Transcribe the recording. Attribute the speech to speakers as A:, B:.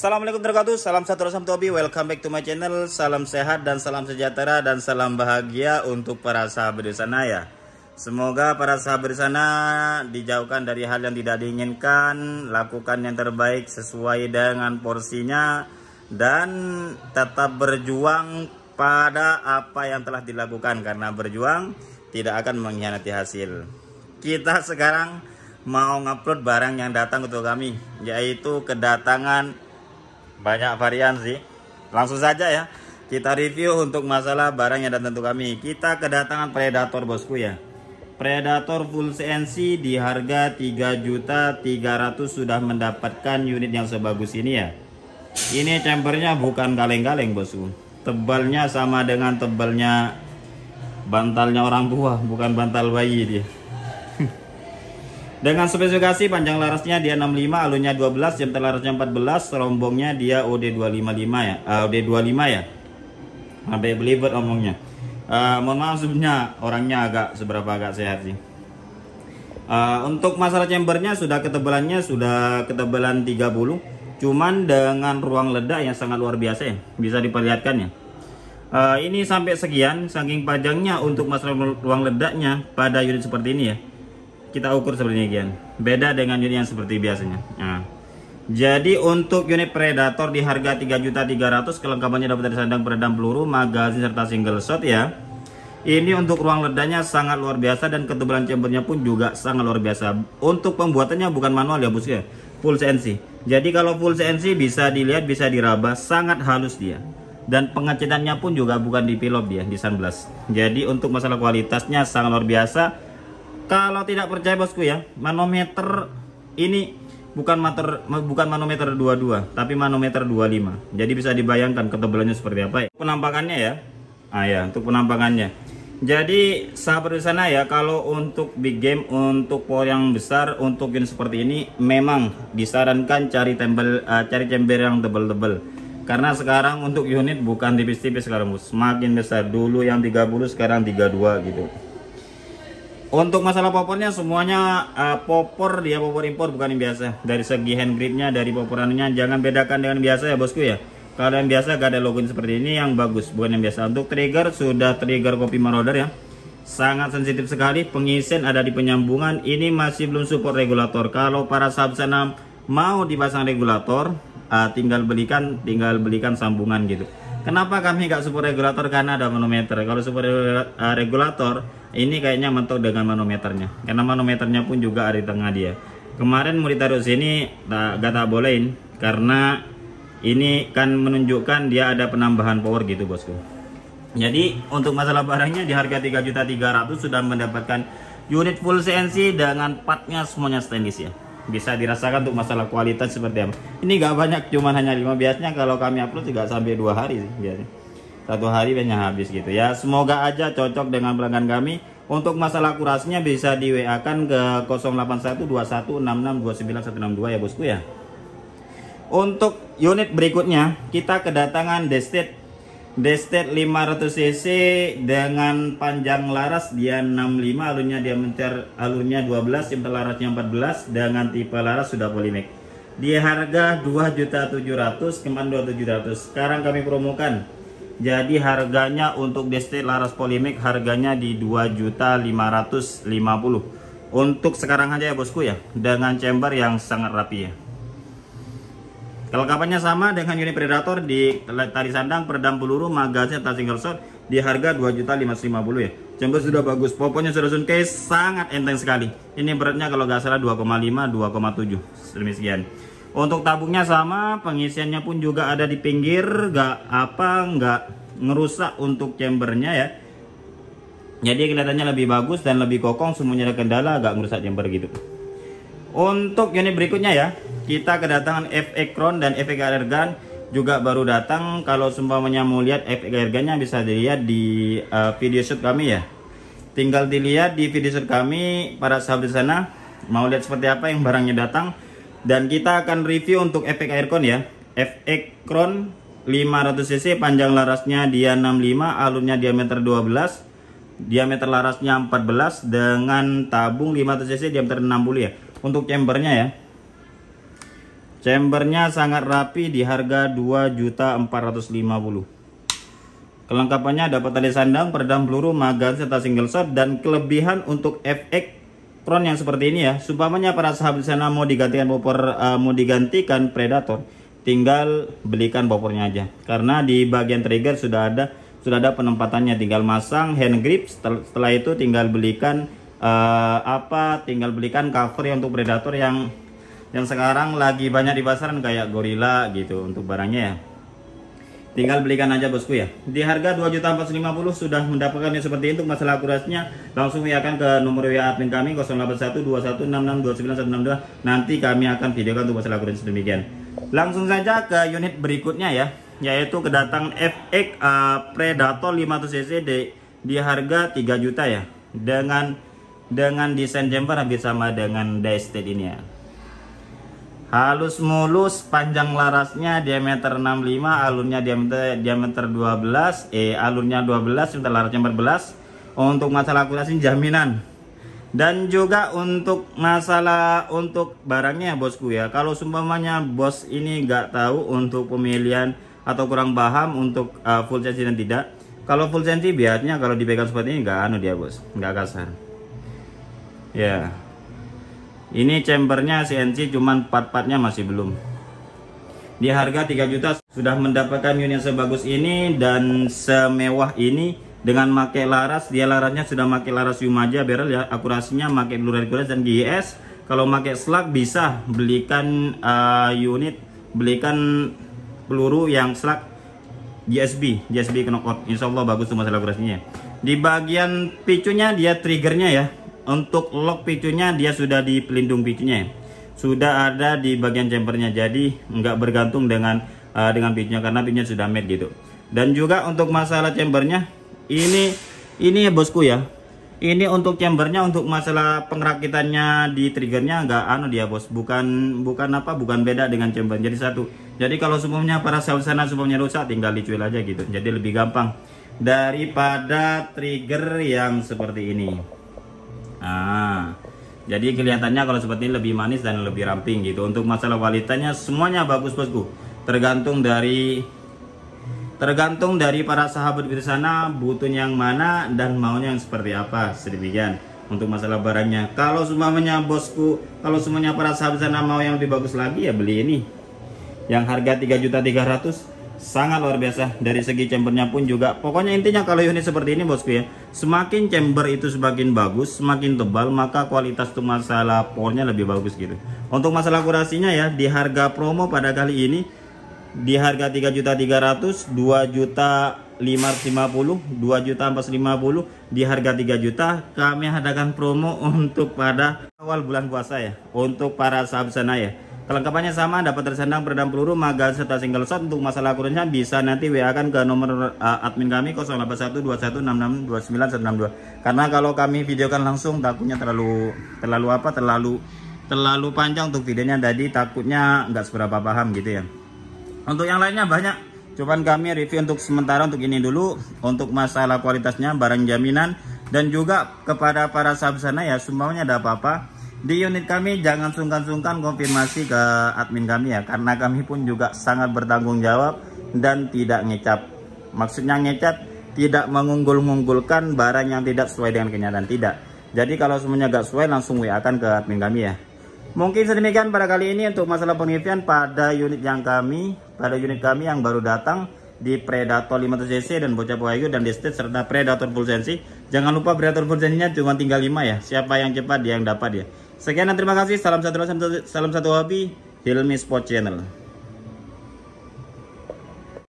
A: Assalamualaikum warahmatullahi wabarakatuh. Salam satu rasam tobi. Welcome back to my channel. Salam sehat dan salam sejahtera dan salam bahagia untuk para sahabat di sana ya. Semoga para sahabat di sana dijauhkan dari hal yang tidak diinginkan, lakukan yang terbaik sesuai dengan porsinya dan tetap berjuang pada apa yang telah dilakukan karena berjuang tidak akan mengkhianati hasil. Kita sekarang mau ngupload barang yang datang untuk kami yaitu kedatangan banyak varian sih. Langsung saja ya, kita review untuk masalah barangnya dan tentu kami. Kita kedatangan Predator bosku ya. Predator full CNC di harga juta 300 sudah mendapatkan unit yang sebagus ini ya. Ini chambernya bukan kaleng-kaleng bosku. Tebalnya sama dengan tebalnya bantalnya orang tua, bukan bantal bayi dia. Dengan spesifikasi panjang larasnya dia 65, alunya 12, jam terlarasnya 14, rombongnya dia OD255 ya. Uh, eh, OD25 ya. Sampai belibet omongnya. Uh, mohon maaf sebenarnya orangnya agak seberapa agak sehat sih. Uh, untuk masalah chambernya sudah ketebalannya sudah ketebalan 30. Cuman dengan ruang ledak yang sangat luar biasa ya. Bisa diperlihatkan ya. Uh, ini sampai sekian saking panjangnya untuk masalah ruang ledaknya pada unit seperti ini ya kita ukur seperti ini Gian beda dengan unit yang seperti biasanya nah. jadi untuk unit predator di harga 3.300 kelengkapannya dapat dari sandang peredam peluru magazin serta single shot ya ini untuk ruang ledanya sangat luar biasa dan ketebalan chambernya pun juga sangat luar biasa untuk pembuatannya bukan manual ya bos ya full CNC jadi kalau full CNC bisa dilihat bisa diraba sangat halus dia dan pengecatannya pun juga bukan di pilot dia di sunblast jadi untuk masalah kualitasnya sangat luar biasa kalau tidak percaya bosku ya manometer ini bukan mater bukan manometer 22 tapi manometer 25 jadi bisa dibayangkan ketebalannya seperti apa ya penampakannya ya ah ya untuk penampakannya jadi sahabat di sana ya kalau untuk big game untuk power yang besar untuk game seperti ini memang disarankan cari tembel uh, cari chamber yang tebel-tebel karena sekarang untuk unit bukan tipis-tipis sekarang semakin besar dulu yang 30 sekarang 32 gitu untuk masalah popornya semuanya uh, popor dia popor impor bukan yang biasa. Dari segi hand gripnya, dari poporannya jangan bedakan dengan biasa ya bosku ya. Kalau yang biasa gak ada login seperti ini yang bagus bukan yang biasa. Untuk trigger sudah trigger copy marauder ya. Sangat sensitif sekali pengisian ada di penyambungan ini masih belum support regulator. Kalau para sub mau dipasang regulator uh, tinggal belikan tinggal belikan sambungan gitu. Kenapa kami gak support regulator karena ada manometer. Kalau support eh, regulator ini kayaknya mentok dengan manometernya karena manometernya pun juga ada di tengah dia kemarin mau ditaruh sini tak, gak tak bolehin karena ini kan menunjukkan dia ada penambahan power gitu bosku jadi untuk masalah barangnya di harga 3 juta 300 sudah mendapatkan unit full CNC dengan partnya semuanya stainless ya bisa dirasakan untuk masalah kualitas seperti apa ini gak banyak cuman hanya 5 biasanya kalau kami upload juga sampai 2 hari sih biasanya satu hari banyak habis gitu ya semoga aja cocok dengan pelanggan kami untuk masalah kurasnya bisa di WA kan ke 081216629162 ya bosku ya untuk unit berikutnya kita kedatangan Destet Destet 500cc dengan panjang laras dia 65 alurnya diameter alurnya 12 simpel larasnya 14 dengan tipe laras sudah polimek di harga 2.700 kemarin 2.700 sekarang kami promokan jadi harganya untuk DST Laras Polimik harganya di 2.550. Untuk sekarang aja ya bosku ya, dengan chamber yang sangat rapi ya. Kelengkapannya sama dengan unit Predator di tali sandang, peredam peluru, magazin atau single shot di harga 2.550 ya. Chamber sudah bagus, poponnya sudah sun sangat enteng sekali. Ini beratnya kalau nggak salah 2,5 2,7 sedemikian untuk tabungnya sama pengisiannya pun juga ada di pinggir nggak apa nggak ngerusak untuk chambernya ya jadi kelihatannya lebih bagus dan lebih kokoh semuanya ada kendala nggak ngerusak chamber gitu untuk unit berikutnya ya kita kedatangan FE Crown dan FE Gun juga baru datang kalau semuanya mau lihat FE Gunnya bisa dilihat di uh, video shoot kami ya tinggal dilihat di video shoot kami para sahabat di sana mau lihat seperti apa yang barangnya datang dan kita akan review untuk efek aircon ya FX Kron 500cc panjang larasnya dia 65 alurnya diameter 12 diameter larasnya 14 dengan tabung 500cc diameter 60 ya untuk chambernya ya chambernya sangat rapi di harga 2.450 kelengkapannya dapat tali sandang peredam peluru magazin, serta single shot dan kelebihan untuk FX front yang seperti ini ya. Supamanya para sahabat sana mau digantikan popor uh, eh, mau digantikan predator, tinggal belikan popornya aja. Karena di bagian trigger sudah ada sudah ada penempatannya tinggal masang hand grip setelah itu tinggal belikan uh, apa tinggal belikan cover ya untuk predator yang yang sekarang lagi banyak di pasaran kayak gorila gitu untuk barangnya ya Tinggal belikan aja bosku ya. Di harga juta 2.450 sudah mendapatkan yang seperti itu. Masalah akurasinya langsung ya akan ke nomor WA admin kami 081216629162. Nanti kami akan videokan untuk masalah akurasi demikian. Langsung saja ke unit berikutnya ya, yaitu kedatangan FX uh, eh, Predator 500 cc di, di harga 3 juta ya. Dengan dengan desain jumper hampir sama dengan Daystate ini ya halus mulus panjang larasnya diameter 65 alurnya diameter diameter 12 eh alurnya 12 sebentar larasnya 14 untuk masalah akurasi jaminan dan juga untuk masalah untuk barangnya bosku ya kalau seumpamanya bos ini nggak tahu untuk pemilihan atau kurang paham untuk uh, full sensi dan tidak kalau full sensi biasanya kalau dipegang seperti ini nggak anu dia bos nggak kasar ya yeah ini chambernya CNC cuman part-partnya masih belum di harga 3 juta sudah mendapatkan unit sebagus ini dan semewah ini dengan make laras dia larasnya sudah make laras Yumaja barrel ya akurasinya make blue red dan GS kalau make slug bisa belikan uh, unit belikan peluru yang slug GSB GSB knockout insyaallah bagus semua akurasinya di bagian picunya dia triggernya ya untuk lock picunya dia sudah di pelindung picunya sudah ada di bagian chambernya jadi nggak bergantung dengan uh, dengan picunya karena picunya sudah made gitu dan juga untuk masalah chambernya ini ini ya bosku ya ini untuk chambernya untuk masalah pengerakitannya di triggernya nggak anu dia bos bukan bukan apa bukan beda dengan chamber jadi satu jadi kalau semuanya para sales sana semuanya rusak tinggal dicuil aja gitu jadi lebih gampang daripada trigger yang seperti ini Nah, jadi kelihatannya kalau seperti ini lebih manis dan lebih ramping gitu. Untuk masalah kualitasnya semuanya bagus bosku. Tergantung dari tergantung dari para sahabat di sana butuh yang mana dan maunya yang seperti apa. Sedemikian untuk masalah barangnya. Kalau semuanya bosku, kalau semuanya para sahabat di sana mau yang lebih bagus lagi ya beli ini. Yang harga 3.300 sangat luar biasa dari segi chambernya pun juga pokoknya intinya kalau unit seperti ini bosku ya semakin chamber itu semakin bagus semakin tebal maka kualitas tuh masalah pornya lebih bagus gitu untuk masalah kurasinya ya di harga promo pada kali ini di harga 3.300 2.550 2.450 di harga 3 juta kami adakan promo untuk pada awal bulan puasa ya untuk para sahabat sana ya Kelengkapannya sama, dapat tersendang peredam peluru, magal serta single shot. Untuk masalah kurangnya bisa nanti WA kan ke nomor uh, admin kami 081216629162. Karena kalau kami videokan langsung takutnya terlalu terlalu apa? Terlalu terlalu panjang untuk videonya tadi takutnya nggak seberapa paham gitu ya. Untuk yang lainnya banyak cuman kami review untuk sementara untuk ini dulu untuk masalah kualitasnya barang jaminan dan juga kepada para sub sana ya semuanya ada apa-apa di unit kami jangan sungkan-sungkan konfirmasi ke admin kami ya karena kami pun juga sangat bertanggung jawab dan tidak ngecap maksudnya ngecap tidak mengunggul-unggulkan barang yang tidak sesuai dengan kenyataan tidak jadi kalau semuanya gak sesuai langsung WA kan ke admin kami ya mungkin sedemikian pada kali ini untuk masalah penelitian pada unit yang kami pada unit kami yang baru datang di Predator 500cc dan bocah Wahyu dan di stage serta Predator full sensi jangan lupa Predator full sensinya cuma tinggal 5 ya siapa yang cepat dia yang dapat ya Sekian dan terima kasih. Salam satu salam satu hobi Hilmi Sport Channel.